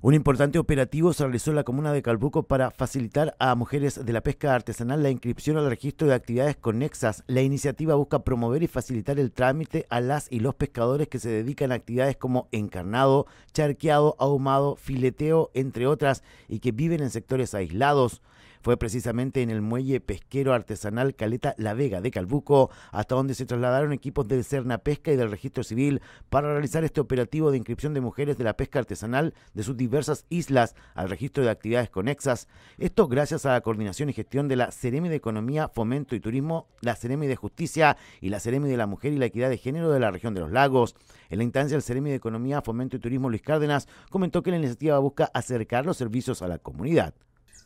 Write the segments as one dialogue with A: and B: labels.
A: Un importante operativo se realizó en la comuna de Calbuco para facilitar a mujeres de la pesca artesanal la inscripción al registro de actividades conexas. La iniciativa busca promover y facilitar el trámite a las y los pescadores que se dedican a actividades como encarnado, charqueado, ahumado, fileteo, entre otras, y que viven en sectores aislados. Fue precisamente en el muelle pesquero artesanal Caleta La Vega de Calbuco, hasta donde se trasladaron equipos del Cerna Pesca y del Registro Civil para realizar este operativo de inscripción de mujeres de la pesca artesanal de sus diversas islas al registro de actividades conexas. Esto gracias a la coordinación y gestión de la Ceremi de Economía, Fomento y Turismo, la Ceremi de Justicia y la Ceremi de la Mujer y la Equidad de Género de la región de los lagos. En la instancia, el Ceremi de Economía, Fomento y Turismo Luis Cárdenas comentó que la iniciativa busca acercar los servicios a la comunidad.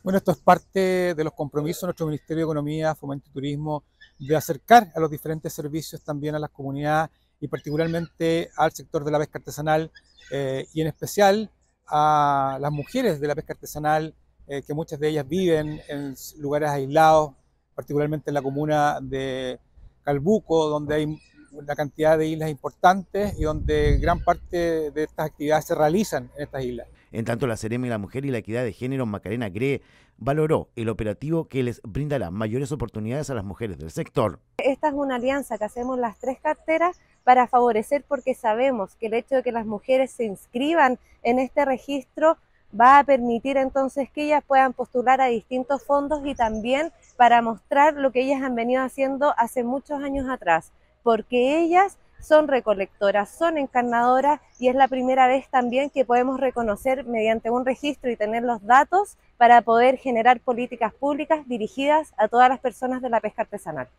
A: Bueno, esto es parte de los compromisos de nuestro
B: Ministerio de Economía, Fomento y Turismo de acercar a los diferentes servicios también a las comunidades y particularmente al sector de la pesca artesanal eh, y en especial a las mujeres de la pesca artesanal, eh, que muchas de ellas viven en lugares aislados, particularmente en la comuna de Calbuco, donde hay una cantidad de islas importantes y donde gran parte de estas actividades se realizan en estas islas.
A: En tanto, la Serena y la Mujer y la Equidad de Género Macarena Gre valoró el operativo que les brinda las mayores oportunidades a las mujeres del sector.
C: Esta es una alianza que hacemos las tres carteras para favorecer porque sabemos que el hecho de que las mujeres se inscriban en este registro va a permitir entonces que ellas puedan postular a distintos fondos y también para mostrar lo que ellas han venido haciendo hace muchos años atrás, porque ellas son recolectoras, son encarnadoras y es la primera vez también que podemos reconocer mediante un registro y tener los datos para poder generar políticas públicas dirigidas a todas las personas de la pesca artesanal.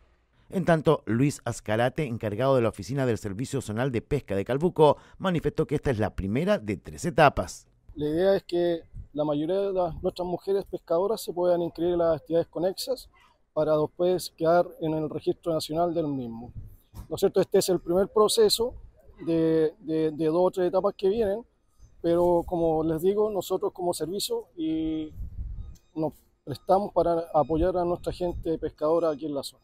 A: En tanto, Luis Azcarate, encargado de la oficina del Servicio Zonal de Pesca de Calbuco, manifestó que esta es la primera de tres etapas. La
D: idea es que la mayoría de nuestras mujeres pescadoras se puedan inscribir en las actividades conexas para después quedar en el registro nacional del mismo. ¿no es cierto? Este es el primer proceso de, de, dos o tres etapas que vienen, pero como les digo, nosotros como servicio y nos prestamos para apoyar a nuestra gente pescadora aquí en la zona.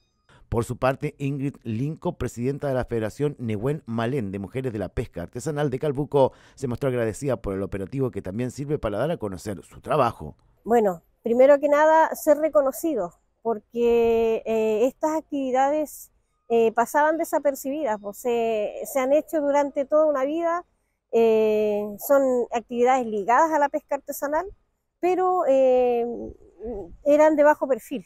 A: Por su parte, Ingrid Linco, presidenta de la Federación Nehuen Malén de Mujeres de la Pesca Artesanal de Calbuco, se mostró agradecida por el operativo que también sirve para dar a conocer su trabajo.
E: Bueno, primero que nada, ser reconocido, porque eh, estas actividades eh, pasaban desapercibidas, pues, se, han hecho durante toda una vida, eh, son actividades ligadas a la pesca artesanal, pero eh, eran de bajo perfil.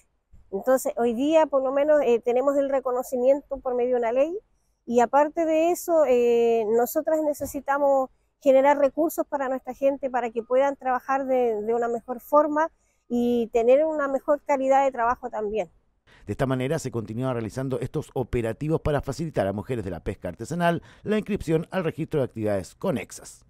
E: Entonces, hoy día por lo menos tenemos el reconocimiento por medio de una ley y aparte de eso, nosotras necesitamos generar recursos para nuestra gente para que puedan trabajar de una mejor forma y tener una mejor calidad de trabajo también.
A: De esta manera se continúan realizando estos operativos para facilitar a mujeres de la pesca artesanal la inscripción al registro de actividades conexas.